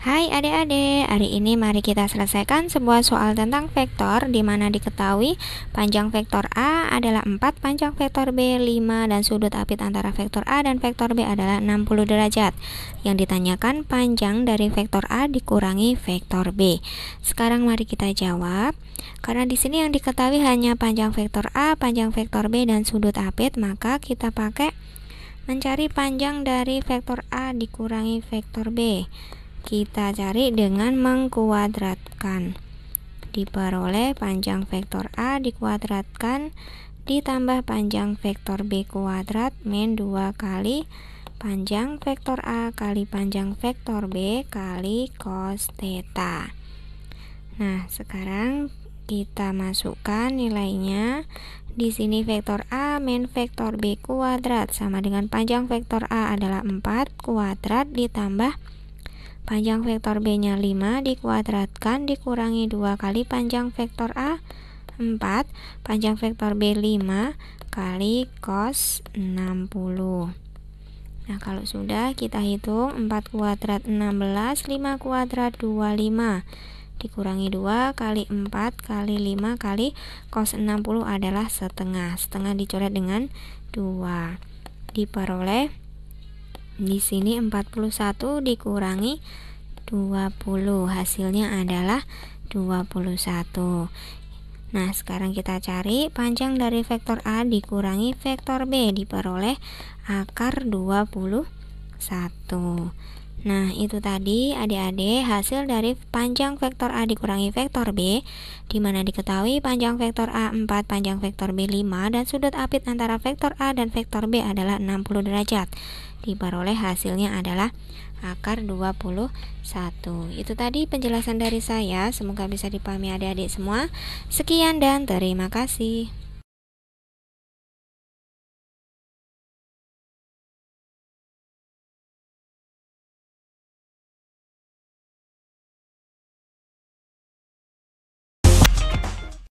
Hai adik-adik, hari ini mari kita selesaikan sebuah soal tentang vektor di mana diketahui panjang vektor A adalah 4, panjang vektor B 5 dan sudut apit antara vektor A dan vektor B adalah 60 derajat. Yang ditanyakan panjang dari vektor A dikurangi vektor B. Sekarang mari kita jawab. Karena di sini yang diketahui hanya panjang vektor A, panjang vektor B dan sudut apit, maka kita pakai mencari panjang dari vektor A dikurangi vektor B kita cari dengan mengkuadratkan diperoleh panjang vektor A dikuadratkan ditambah panjang vektor B kuadrat min 2 kali panjang vektor A kali panjang vektor B kali cos theta nah sekarang kita masukkan nilainya di sini vektor A min vektor B kuadrat sama dengan panjang vektor A adalah 4 kuadrat ditambah Panjang vektor B-nya 5 dikuadratkan dikurangi 2 kali panjang vektor A 4 Panjang vektor B 5 kali cos 60 Nah kalau sudah kita hitung 4 kuadrat 16 5 kuadrat 25 Dikurangi 2 kali 4 kali 5 kali cos 60 adalah setengah Setengah dicoret dengan 2 Diperoleh di sini 41 dikurangi 20. Hasilnya adalah 21. Nah, sekarang kita cari panjang dari vektor A dikurangi vektor B diperoleh akar 21. 1 Nah itu tadi adik-adik hasil dari panjang vektor A dikurangi vektor B Dimana diketahui panjang vektor A 4, panjang vektor B 5 Dan sudut apit antara vektor A dan vektor B adalah 60 derajat Diperoleh hasilnya adalah akar 21 Itu tadi penjelasan dari saya Semoga bisa dipahami adik-adik semua Sekian dan terima kasih